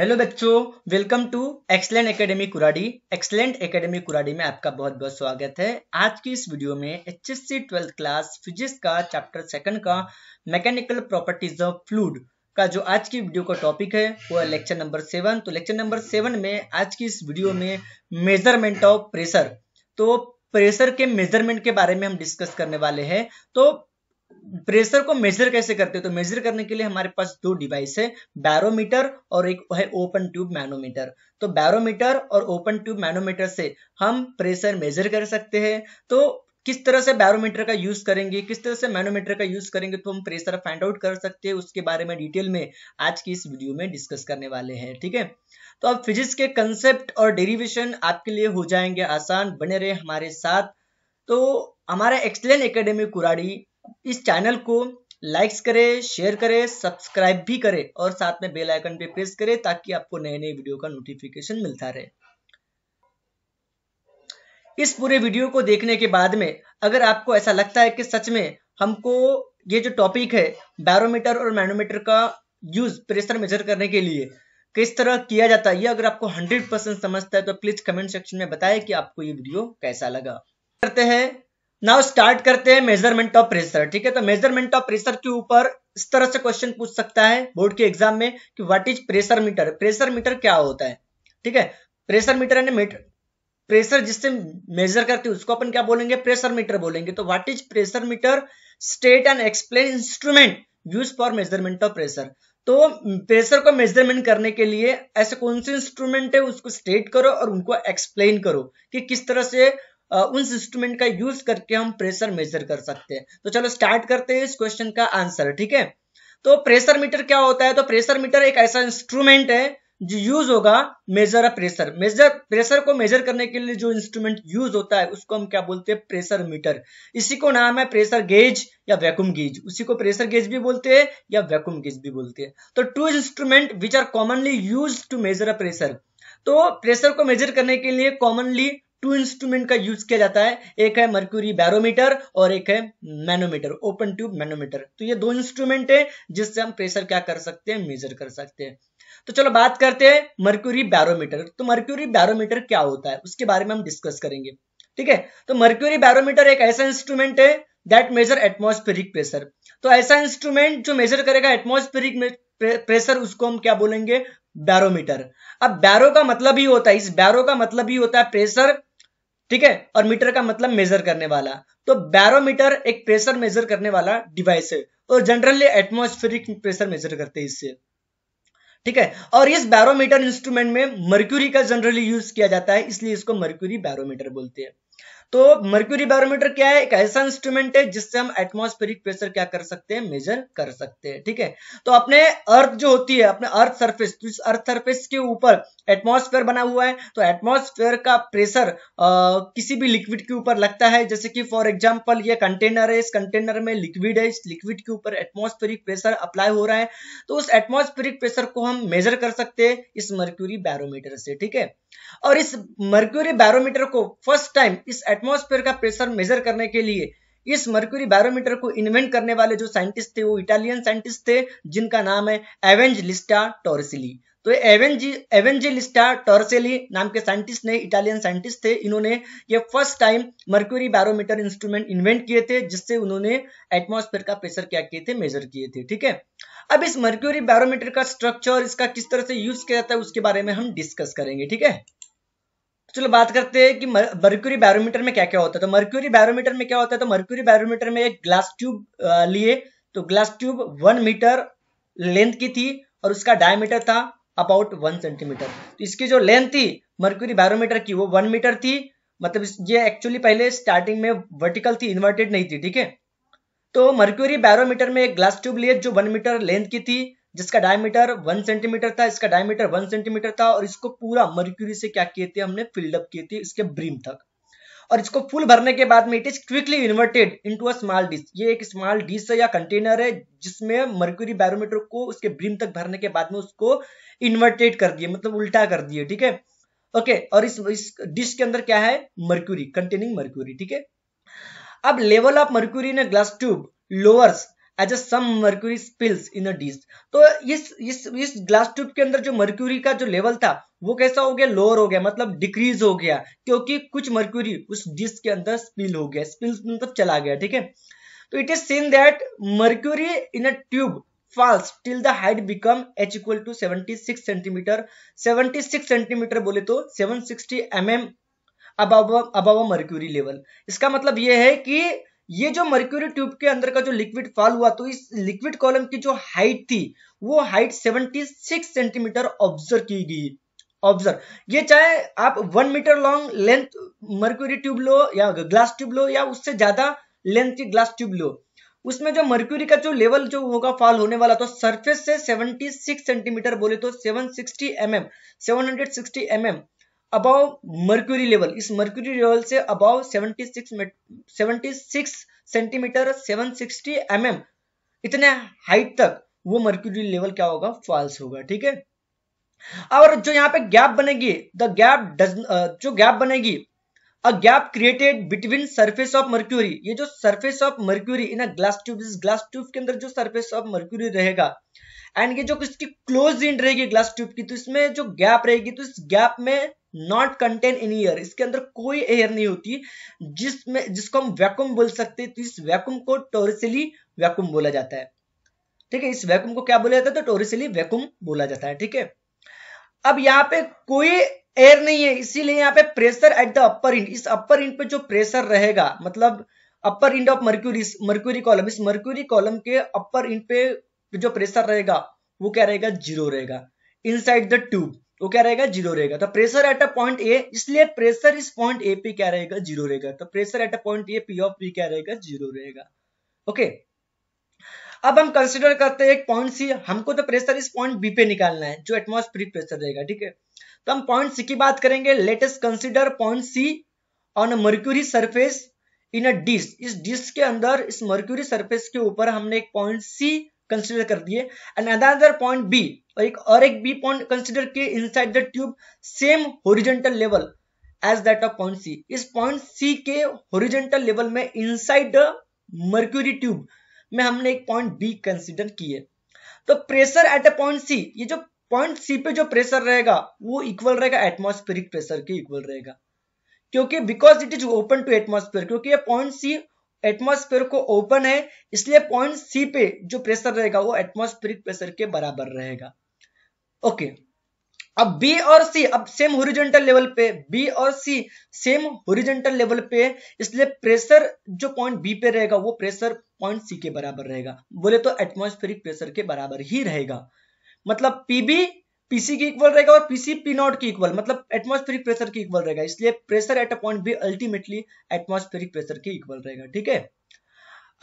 Hello बच्चों welcome to Excellent Academy Kuradi Excellent Academy Kuradi में आपका बहुत बहुत स्वागत है आज की इस वीडियो में H S C twelfth class physics का चैप्टर सेकंड का मैकेनिकल प्रॉपर्टीज ऑफ फ्लूड का जो आज की वीडियो का टॉपिक है वो है लेक्चर नंबर सेवन तो लेक्चर नंबर सेवन में आज की इस वीडियो में मेजरमेंट ऑफ प्रेशर तो प्रेशर के मेजरमेंट के बारे में हम डिस्कस करने वाले हैं तो प्रेशर को मेजर कैसे करते हैं तो मेजर करने के लिए हमारे पास दो डिवाइस है बैरोमीटर और एक है ओपन ट्यूब मैनोमीटर तो बैरोमीटर और ओपन ट्यूब मैनोमीटर से हम प्रेशर मेजर कर सकते हैं तो किस तरह से बैरोमीटर का यूज करेंगे किस तरह से मैनोमीटर का यूज करेंगे तो हम प्रेशर फाइंड आउट कर सकते हैं उसके बारे में डिटेल में आज की इस वीडियो में डिस्कस करने वाले हैं ठीक है तो अब फिजिक्स के कंसेप्ट और डेरिवेशन आपके लिए हो जाएंगे आसान बने रहे हमारे साथ तो हमारा एक्सलेन एकेडमी कुराड़ी इस चैनल को लाइक्स करें शेयर करें सब्सक्राइब भी करें और साथ में बेल आइकन पे प्रेस करें ताकि आपको नए नए वीडियो का नोटिफिकेशन मिलता रहे इस पूरे वीडियो को देखने के बाद में अगर आपको ऐसा लगता है कि सच में हमको ये जो टॉपिक है बैरोमीटर और मैनोमीटर का यूज प्रेशर मेजर करने के लिए किस तरह किया जाता है ये अगर आपको 100 परसेंट समझता है तो प्लीज कमेंट सेक्शन में बताएं कि आपको ये वीडियो कैसा लगा करते हैं नाउ स्टार्ट करते हैं मेजरमेंट ऑफ प्रेशर ठीक है तो मेजरमेंट ऑफ प्रेशर के ऊपर इस तरह से क्वेश्चन पूछ सकता है बोर्ड के एग्जाम में कि what is pressure meter pressure meter क्या होता है ठीक है प्रेशर मीटर यानी मीटर प्रेशर जिससे मेजर करते हैं उसको अपन क्या बोलेंगे प्रेशर मीटर बोलेंगे तो what is pressure meter state and explain instrument use for measurement of pressure तो प्रेशर को मेजरमेंट करने के लिए ऐसे कौन से इंस्ट्रूमेंट है उसको स्टेट करो और उनको एक्सप्लेन करो कि किस तरह से उन इंस्ट्रूमेंट का यूज करके हम प्रेशर मेजर कर सकते हैं तो चलो स्टार्ट करते हैं इस क्वेश्चन का आंसर ठीक है तो प्रेशर मीटर क्या होता है तो प्रेशर मीटर एक ऐसा इंस्ट्रूमेंट है जो यूज होगा measure of pressure measure pressure को मेजर करने के लिए जो इंस्ट्रूमेंट यूज होता है उसको हम क्या बोलते हैं प्रेशर मीटर इसी को नाम है प्रेशर गेज या वैक्यूम गेज उसी को प्रेशर गेज भी बोलते हैं या वैक्यूम गेज भी बोलते हैं तो two instrument which are commonly use to measure a pressure तो प्रेशर को मेजर करने के लिए कॉमनली टू इंस्ट्रूमेंट का यूज किया जाता है एक है मर्क्यूरी बैरोमीटर और एक है मैनोमीटर ओपन ट्यूब मैनोमीटर तो ये दो इंस्ट्रूमेंट है जिससे हम प्रेशर क्या कर सकते हैं मेजर कर सकते हैं तो चलो बात करते हैं मर्क्यूरी बैरोमीटर तो मर्क्यूरी बैरोमीटर क्या होता है उसके बारे में हम डिस्कस करेंगे ठीक है तो मर्क्यूरी बैरोमीटर एक ऐसा इंस्ट्रूमेंट है दैट मेजर एटमोस्फेरिक प्रेशर तो ऐसा इंस्ट्रूमेंट जो मेजर करेगा एटमोस्फेरिक प्रेशर उसको हम क्या बोलेंगे बैरोमीटर अब बैरो का मतलब ही होता है इस बैरो का मतलब ही होता है प्रेशर ठीक है और मीटर का मतलब मेजर करने वाला तो बैरोमीटर एक प्रेशर मेजर करने वाला डिवाइस है और जनरली एटमोस्फेरिक प्रेशर मेजर करते हैं इससे ठीक है और इस बैरोमीटर इंस्ट्रूमेंट में मर्क्यूरी का जनरली यूज किया जाता है इसलिए इसको मर्क्यूरी बैरोमीटर बोलते हैं तो मर्क्यूरी बैरोमीटर क्या है एक ऐसा इंस्ट्रूमेंट है जिससे हम एटमोस्फेरिक प्रेशर क्या कर सकते हैं मेजर कर सकते हैं ठीक है तो अपने अर्थ जो होती है अपने अर्थ सर्फेस तो इस अर्थ सर्फेस के ऊपर एटमोस्फेयर बना हुआ है तो एटमोस्फेयर का प्रेशर किसी भी लिक्विड के ऊपर लगता है जैसे कि फॉर एग्जाम्पल ये कंटेनर है इस कंटेनर में लिक्विड है इस लिक्विड के ऊपर एटमोस्फेरिक प्रेशर अप्लाई हो रहा है तो उस एटमोस्फेरिक प्रेशर को हम मेजर कर सकते हैं इस मर्क्यूरी बैरोमीटर से ठीक है और इस मर्क्यूरी बैरोमीटर को फर्स्ट टाइम इस एटमॉस्फेयर का प्रेशर मेजर करने के लिए इस मर्क्यूरी बैरोमीटर को इन्वेंट करने वाले जो साइंटिस्ट थे वो इटालियन साइंटिस्ट थे जिनका नाम है एवेंजलिस्टा टोरसिली तो एवेंजी एवेंजेलिस्टा नाम के साइंटिस्ट ने इटालियन साइंटिस्ट थे इन्होंने ये first time mercury barometer instrument invent किए थे जिससे उन्होंने एटमोस्फेयर का प्रेशर क्या किए थे मेजर किए थे ठीक है अब इस मर्क्यूरी बैरोमीटर का स्ट्रक्चर इसका किस तरह से यूज किया जाता है उसके बारे में हम डिस्कस करेंगे ठीक है तो चलो बात करते हैं कि मर्क्यूरी बैरोमीटर में क्या क्या होता है तो मर्क्यूरी बैरोमीटर में क्या होता है तो मर्क्यूरी बैरोमीटर में एक ग्लास ट्यूब लिए तो glass tube one metre length की थी और उसका डायमीटर था अबाउट वन सेंटीमीटर तो इसकी जो लेंथ थी मर्क्यूरी बैरोमीटर की वो वन मीटर थी मतलब ये एक्चुअली पहले स्टार्टिंग में वर्टिकल थी इन्वर्टेड नहीं थी ठीक है तो मर्क्यूरी बैरोमीटर में एक ग्लास ट्यूब लिए जो वन मीटर लेंथ की थी जिसका डायमीटर वन सेंटीमीटर था इसका डायमीटर वन सेंटीमीटर था और इसको पूरा मर्क्यूरी से क्या किए थे हमने फिल्डअप किए थे इसके ब्रीम तक और इसको फुल भरने के बाद में it is quickly inverted into a small dish ये एक स्मॉल डिश है या कंटेनर है जिसमें मर्क्यूरी बैरोमीटर को उसके ब्रिम तक भरने के बाद में उसको इन्वर्टेड कर दिए मतलब उल्टा कर दिए ठीक है ओके और इस इस डिश के अंदर क्या है मर्क्यूरी कंटेनिंग मर्क्यूरी ठीक है अब level of mercury in glass tube lowers as a some mercury spills in a disc तो इस इस इस ग्लास ट्यूब के अंदर जो मर्क्यूरी का जो लेवल था वो कैसा हो गया लोअर हो गया मतलब डिक्रीज हो गया क्योंकि कुछ मर्क्यूरी उस डिस्क के अंदर स्पिल हो गया स्पिल मतलब चला गया ठीक है तो it is seen that mercury in a tube falls till the height become H equal to seventy six centimetre seventy six centimetre बोले तो सेवन सिक्सटी एम एम अब अब मर्क्यूरी लेवल इसका मतलब यह है कि ये जो मर्क्यूरी ट्यूब के अंदर का जो लिक्विड फॉल हुआ तो इस लिक्विड कॉलम की जो हाइट थी वो हाइट 76 सेंटीमीटर ऑब्जर्व की गई ऑब्जर्व ये चाहे आप one metre long length mercury tube लो या ग्लास ट्यूब लो या उससे ज्यादा लेंथ की ग्लास ट्यूब लो उसमें जो मर्क्यूरी का जो लेवल जो होगा फॉल होने वाला तो सरफेस से 76 सेंटीमीटर बोले तो 760 seven mm, 760 M mm, above mercury level इस मर्क्यूरी लेवल से अबाव 76 76 सेंटीमीटर 760 एमएम mm, इतने हाइट तक वो मर्क्यूरी लेवल क्या होगा फॉल्स होगा ठीक है और जो यहां पे गैप बनेगी द गैप uh, जो गैप बनेगी a gap created between surface of mercury ये जो surface of mercury in a glass tube इस ग्लास ट्यूब के अंदर जो सरफेस ऑफ मर्क्यूरी रहेगा एंड ये जो इसकी क्लोज इंड रहेगी ग्लास ट्यूब की तो इसमें जो गैप रहेगी तो इस गैप में नॉट कंटेन एनी एयर इसके अंदर कोई एयर नहीं होती जिसमें जिसको हम वैक्यूम बोल सकते हैं तो इस वैक्यूम को टोरिसली वैक्यूम बोला जाता है ठीक है इस वैक्यूम को क्या बोला जाता है तो टोरिसली वैक्यूम बोला जाता है ठीक है अब यहाँ पे कोई एयर नहीं है इसीलिए यहाँ पे pressure at the upper end इस अपर इंड पे जो प्रेशर रहेगा मतलब upper end of mercury mercury column इस मर्क्यूरी कॉलम के अपर इंड पे जो प्रेशर रहेगा वो क्या रहेगा जीरो रहेगा इनसाइड द ट्यूब वो क्या रहेगा जीरो रहेगा तो pressure at a point A इसलिए प्रेशर इस पॉइंट ए पे क्या रहेगा जीरो रहेगा तो pressure at a point A P of P क्या रहेगा जीरो रहेगा ओके अब हम कंसिडर करते हैं एक पॉइंट सी हमको तो प्रेशर इस पॉइंट बी पे निकालना है जो एटमोस्फेरिक प्रेशर रहेगा ठीक है तो हम पॉइंट सी की बात करेंगे latest consider point C on mercury surface in a disc इस डिस्क के अंदर इस मर्क्यूरी सरफेस के ऊपर हमने एक पॉइंट सी कंसिडर कर दिए एंड अदर पॉइंट बी और एक और एक बी पॉइंट कंसिडर किए inside the tube same horizontal level as that of point C इस पॉइंट सी के होरिजेंटल लेवल में inside the mercury tube में हमने एक पॉइंट बी कंसिडर किए तो pressure at a point C ये जो पॉइंट सी पे जो प्रेशर रहेगा वो इक्वल रहेगा एटमोस्फेरिक प्रेशर के इक्वल रहेगा क्योंकि because it is open to atmosphere क्योंकि ये पॉइंट सी एटमोस्फेयर को ओपन है इसलिए पॉइंट सी पे जो प्रेशर रहेगा वो एटमोस्फेरिक प्रेशर के बराबर रहेगा ओके अब बी और सी अब सेम होरिजेंटल लेवल पे बी और सी सेम होरिजेंटल लेवल पे इसलिए प्रेशर जो पॉइंट बी पे रहेगा वो प्रेशर पॉइंट सी के बराबर रहेगा बोले तो एटमोस्फेरिक प्रेशर के बराबर ही रहेगा मतलब पीबी पीसी के इक्वल रहेगा और पीसी पी नॉट की इक्वल मतलब एटमोस्फेरिक प्रेशर के इक्वल रहेगा इसलिए pressure at a point B ultimately atmospheric pressure के इक्वल रहेगा ठीक है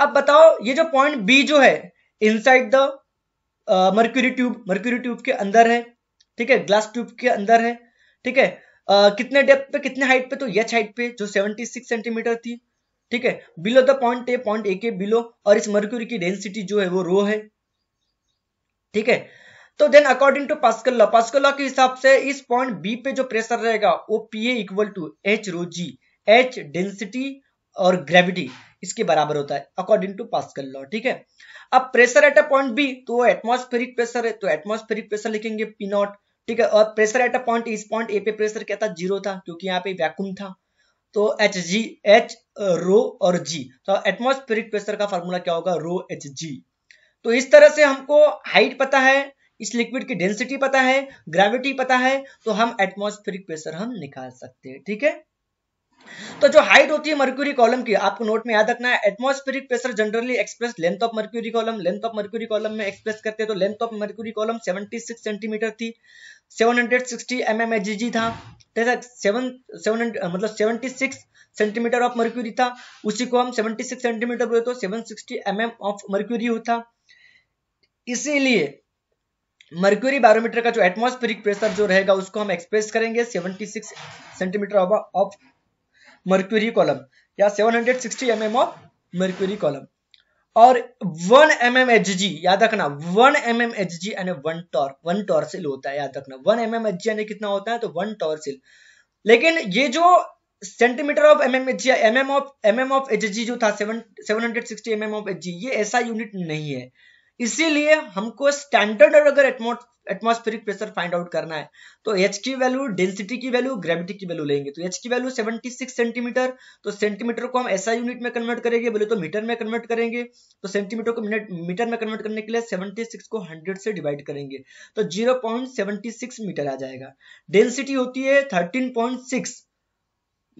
अब बताओ ये जो पॉइंट बी जो है inside the mercury tube mercury tube के अंदर है ठीक है ग्लास ट्यूब के अंदर है ठीक है uh, कितने डेप्थ पे कितने हाइट पे तो यच हाइट पे जो 76 सेंटीमीटर थी ठीक है below the point A point A के बिलो और इस मर्क्यूरी की डेंसिटी जो है वो रो है ठीक है तो then according to Pascal law Pascal law के हिसाब से इस पॉइंट बी पे जो प्रेशर रहेगा वो P A equal to H rho G H density और ग्रेविटी इसके बराबर होता है अकॉर्डिंग टू पास्कल लॉ ठीक है अब pressure at a point B तो वो एटमोस्फेरिक प्रेशर है तो एटमोस्फेरिक प्रेशर लिखेंगे पी नॉट ठीक है और प्रेशर एट अ पॉइंट इस पॉइंट ए पे प्रेशर क्या था जीरो था क्योंकि यहाँ पे वैक्यूम था तो एच जी एच रो और जी तो एटमोस्फेरिक प्रेशर का फॉर्मूला क्या होगा रो एच जी तो इस तरह से हमको हाइट पता है इस लिक्विड की डेंसिटी पता है ग्रेविटी पता है तो हम एटमॉस्फेरिक प्रेशर हम निकाल सकते हैं ठीक है थीके? तो जो हाइट होती है मर्क्यूरी कॉलम की आपको नोट में याद रखना है atmospheric pressure generally express length of mercury column length of mercury column में एक्सप्रेस करते हैं तो length of mercury column 76 centimetre थी 760 hundred sixty M M H G था सेवन सेवन मतलब 76 सेंटीमीटर ऑफ मर्क्यूरी था उसी को हम 76 सेंटीमीटर बोले तो 760 सिक्सटी एम ऑफ मर्क्यूरी होता इसीलिए मर्क्यूरी बैरोमीटर का जो एटमॉस्फेरिक प्रेशर जो रहेगा उसको हम एक्सप्रेस करेंगे 76 सेंटीमीटर ऑफ मर्क्यूरी कॉलम या 760 M M of mercury column और 1 एच जी याद रखना 1 एच जी यानी वन टॉर 1 टॉर्सिल होता है याद रखना 1 एच जी यानी कितना होता है तो 1 टॉर्सिल लेकिन ये जो centimetre of M M H G M M of M M of H G जो था seven seven hundred sixty M M of H G ये ऐसा यूनिट नहीं है इसीलिए हमको स्टैंडर्ड और अगर एटमोस्फेरिक प्रेशर फाइंड आउट करना है तो एच की वैल्यू डेंसिटी की वैल्यू ग्रेविटी की वैल्यू लेंगे तो एच की वैल्यू 76 सेंटीमीटर तो सेंटीमीटर को हम ऐसा यूनिट में कन्वर्ट करेंगे बोले तो मीटर में कन्वर्ट करेंगे तो सेंटीमीटर को मिनट मीटर में कन्वर्ट करने के लिए 76 को 100 से डिवाइड करेंगे तो 0.76 मीटर आ जाएगा डेंसिटी होती है 13.6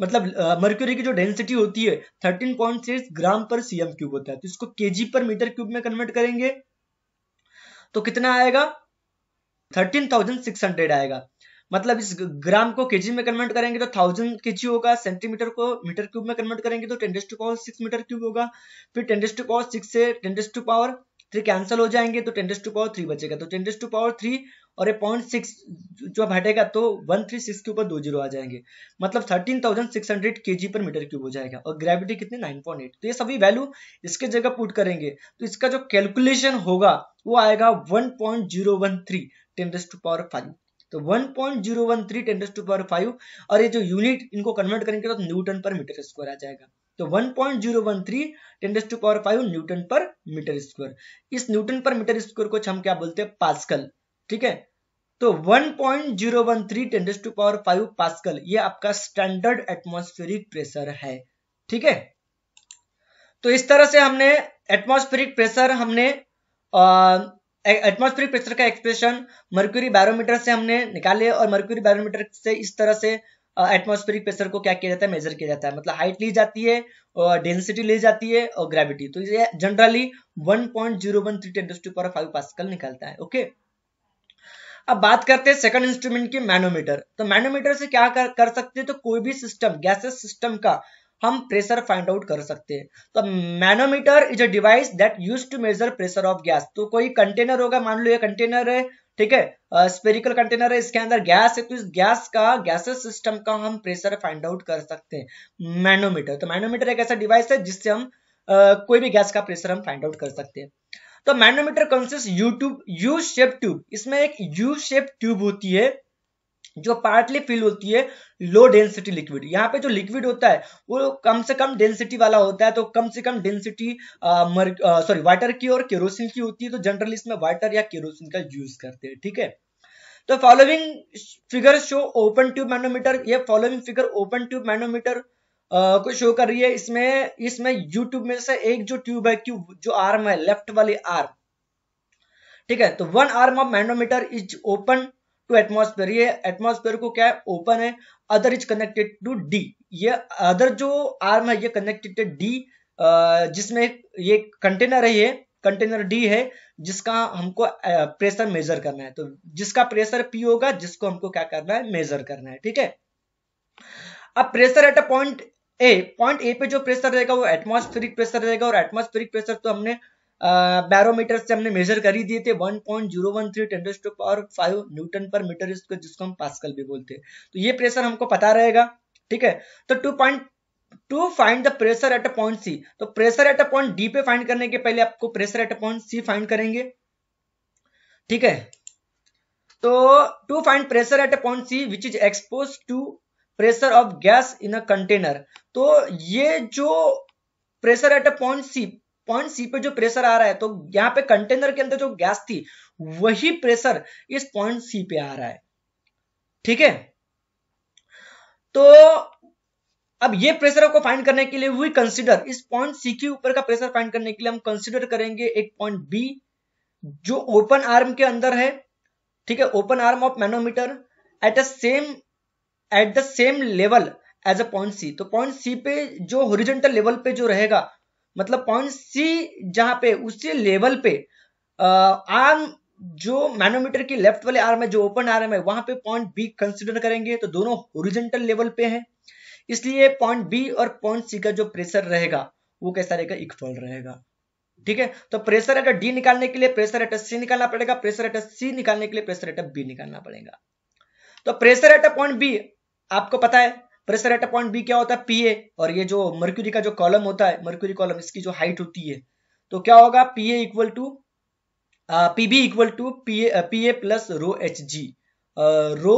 मतलब मर्क्यूरी की जो डेंसिटी होती है थर्टीन पॉइंट सिक्स ग्राम पर सीएम क्यूब होता है तो इसको केजी पर मीटर क्यूब में कन्वर्ट करेंगे तो कितना आएगा थर्टीन थाउजेंड सिक्स हंड्रेड आएगा मतलब इस ग्राम को केजी में कन्वर्ट करेंगे तो थाउजेंड केजी होगा सेंटीमीटर को मीटर क्यूब में कन्वर्ट करेंगे तो ten raise to power six metre cube होगा फिर टेंडेस टू पावर सिक्स से ten raise to power three cancel हो जाएंगे तो टेंडेस टू पावर थ्री बचेगा तो टेंडेस टू पावर थ्री और ये पॉइंट सिक्स जो अब हटेगा तो वन थ्री सिक्स के ऊपर दो जीरो आ जाएंगे मतलब थर्टीन थाउजेंड सिक्स हंड्रेड के जी पर मीटर क्यूब हो जाएगा और ग्रेविटी कितनी नाइन पॉइंट एट तो ये सभी वैल्यू इसके जगह पुट करेंगे तो इसका जो कैलकुलेशन होगा वो आएगा one point zero one three ten raise to power five तो one one point zero 1.013 ten raise to power five और ये जो यूनिट इनको कन्वर्ट करेंगे तो न्यूटन पर मीटर स्क्वायर आ जाएगा तो 1.013 ten raise to power five newton पर मीटर स्क्वायर इस न्यूटन पर मीटर स्क्वायर को हम क्या बोलते हैं पास्कल ठीक है तो 1.013 ten raise to power five pascal ये आपका स्टैंडर्ड एटमोस्फेरिक प्रेशर है ठीक है तो इस तरह से हमने एटमोस्फेरिक प्रेशर हमने एटमोस्फेरिक प्रेशर का एक्सप्रेशन मर्क्यूरी बैरोमीटर से हमने निकाले और मर्क्यूरी बैरोमीटर से इस तरह से एटमोस्फेरिक प्रेशर को क्या किया जाता है मेजर किया जाता है मतलब हाइट ली जाती है और डेंसिटी ली जाती है और ग्रेविटी तो ये generally 1.013 ten raise to power five pascal निकलता है ओके okay? अब बात करते हैं सेकंड इंस्ट्रूमेंट की मैनोमीटर तो मैनोमीटर से क्या कर, कर सकते हैं तो कोई भी सिस्टम गैसेस सिस्टम का हम प्रेशर फाइंड आउट कर सकते हैं तो manometer is a device that use to measure pressure of gas तो कोई कंटेनर होगा मान लो ये कंटेनर है ठीक है स्पेरिकल कंटेनर है इसके अंदर गैस है तो इस गैस का गैसेस सिस्टम का हम प्रेशर फाइंड आउट कर सकते हैं मैनोमीटर तो मैनोमीटर एक ऐसा डिवाइस है जिससे हम Uh, कोई भी गैस का प्रेशर हम फाइंड आउट कर सकते हैं तो manometer consist U tube U shape tube इसमें एक यू शेप ट्यूब होती है जो पार्टली फिल होती है लो डेंसिटी लिक्विड यहाँ पे जो लिक्विड होता है वो कम से कम डेंसिटी वाला होता है तो कम से कम डेंसिटी सॉरी वाटर की और केरोसिन की होती है तो जनरली इसमें वाटर या केरोसिन का यूज करते हैं ठीक है तो following figure show open tube manometer ये following figure open tube manometer Uh, को शो कर रही है इसमें इसमें यूट्यूब में से एक जो ट्यूब है क्यूब जो आर्म है लेफ्ट वाली आर्म ठीक है तो one arm of manometer is open to atmosphere ये एटमोस्फेयर को क्या है ओपन है other is connected to D ये अदर जो आर्म है ये कनेक्टेड टू डी जिसमें ये कंटेनर है ये कंटेनर डी है जिसका हमको प्रेशर मेजर करना है तो जिसका प्रेशर पी होगा जिसको हमको क्या करना है मेजर करना है ठीक है अब pressure at a point A point A पे जो प्रेशर रहेगा वो एटमॉस्फेरिक प्रेशर रहेगा और एटमॉस्फेरिक प्रेशर तो हमने बैरोमीटर से हमने मेजर कर ही दिए थे 1.013 ten raise to power five newton पर मीटर स्क्वायर जिसको हम पास्कल भी बोलते हैं तो ये प्रेशर हमको पता रहेगा ठीक है तो to point to find the pressure at a point C तो pressure at a point D पे फाइंड करने के पहले आपको pressure at a point C find करेंगे ठीक है तो to find pressure at a point C which is expose to pressure of gas in a container तो ये जो pressure at a point C point C पे जो प्रेशर आ रहा है तो यहाँ पे कंटेनर के अंदर जो गैस थी वही प्रेशर इस पॉइंट सी पे आ रहा है ठीक है तो अब ये प्रेशर को फाइंड करने के लिए वी कंसिडर इस पॉइंट सी के ऊपर का प्रेशर फाइंड करने के लिए हम कंसिडर करेंगे एक पॉइंट बी जो ओपन आर्म के अंदर है ठीक है open arm of manometer at a same at the same level as a point C तो पॉइंट सी पे जो होरिजेंटल लेवल पे जो रहेगा मतलब पॉइंट सी जहां पे उसी लेवल पे आर्म जो मैनोमीटर की लेफ्ट वाले आर्म है जो ओपन आर्म है वहां पे पॉइंट बी कंसिडर करेंगे तो दोनों होरिजेंटल लेवल पे है इसलिए पॉइंट बी और पॉइंट सी का जो प्रेशर रहेगा वो कैसा रहेगा इक्वल रहेगा ठीक है तो प्रेशर अगर डी निकालने के लिए प्रेशर एट सी निकालना पड़ेगा प्रेशर एट सी निकालने के लिए प्रेशर एट बी निकालना पड़ेगा तो प्रेशर एट पॉइंट बी आपको पता है pressure at a point B क्या होता है पीए और ये जो मर्क्यूरी का जो कॉलम होता है मर्क्यूरी कॉलम इसकी जो हाइट होती है तो क्या होगा PA equal to PB equal to PA PA plus rho H G rho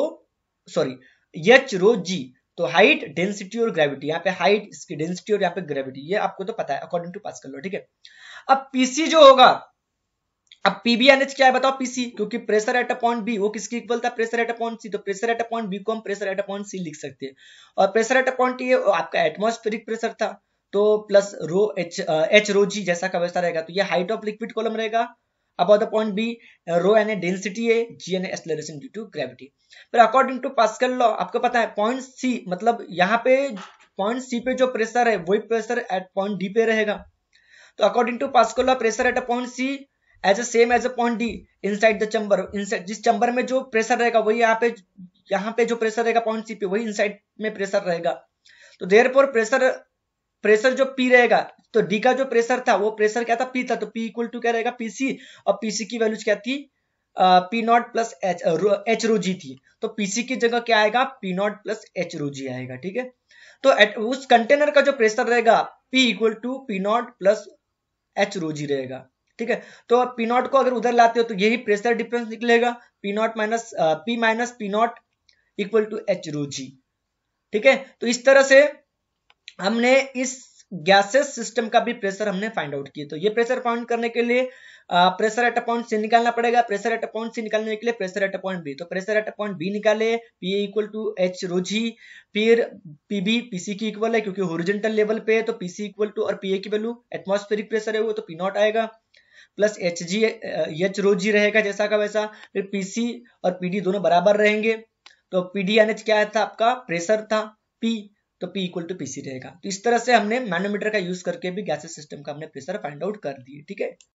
sorry H rho G तो हाइट डेंसिटी और ग्रेविटी यहाँ पे हाइट इसकी डेंसिटी और यहाँ पे ग्रेविटी ये आपको तो पता है अकॉर्डिंग टू पास्कल लॉ ठीक है अब पीसी जो होगा अब पीबीएनएच क्या है बताओ पीसी क्योंकि pressure at a point B वो किसके इक्वल था pressure at a point C तो pressure at a point B को हम pressure at a point C लिख सकते हैं और प्रेशर एट अ पॉइंट ये आपका एटमोस्फेरिक प्रेशर था तो plus rho H H rho G जैसा का वैसा रहेगा तो ये हाइट ऑफ लिक्विड कॉलम रहेगा अब about point B rho N A density है, G N acceleration due to gravity पर अकॉर्डिंग टू पास्कल लॉ आपको पता है पॉइंट सी मतलब यहाँ पे पॉइंट सी पे जो प्रेशर है वही प्रेशर एट पॉइंट डी पे रहेगा तो according to Pascal law pressure at a point C as a same as a point D inside the chamber side जिस चंबर में जो प्रेशर रहेगा वही यहाँ पे यहाँ पे जो प्रेशर रहेगा पॉइंट सी पे वही साइड में प्रेशर रहेगा तो देर पर प्रेशर प्रेशर जो पी रहेगा तो डी का जो प्रेशर था वो प्रेशर क्या था पी था तो पी इक्वल टू क्या रहेगा पीसी और पीसी की वैल्यूज क्या थी P not plus H H rho G थी तो पीसी की जगह क्या आएगा P not plus H rho G आएगा ठीक है तो उस कंटेनर का जो प्रेशर रहेगा P equal to P not plus H rho G रहेगा ठीक है तो पी नॉट को अगर उधर लाते हो तो यही प्रेशर डिफरेंस निकलेगा P not minus P minus P not equal to H rho G ठीक है तो इस तरह से हमने इस गैसेस सिस्टम का भी प्रेशर हमने फाइंड आउट किया तो ये प्रेशर फाइंड करने के लिए प्रेशर एट अ पॉइंट से निकालना पड़ेगा प्रेशर एट अ पॉइंट से निकालने के लिए pressure at a point B तो pressure at a point B निकाले P equal to H rho G फिर पी बी पीसी की इक्वल है क्योंकि होरिजेंटल लेवल पे है तो पीसी इक्वल टू और पीए की वैल्यू एटमोस्फेरिक प्रेशर है वो तो पी नॉट आएगा plus H G H rho G रहेगा जैसा का वैसा फिर पीसी और पीडी दोनों बराबर रहेंगे तो पीडी एच क्या था आपका प्रेशर था पी तो पी इक्वल टू पीसी रहेगा तो इस तरह से हमने मैनोमीटर का यूज करके भी गैसेस सिस्टम का हमने प्रेशर फाइंड आउट कर दिए ठीक है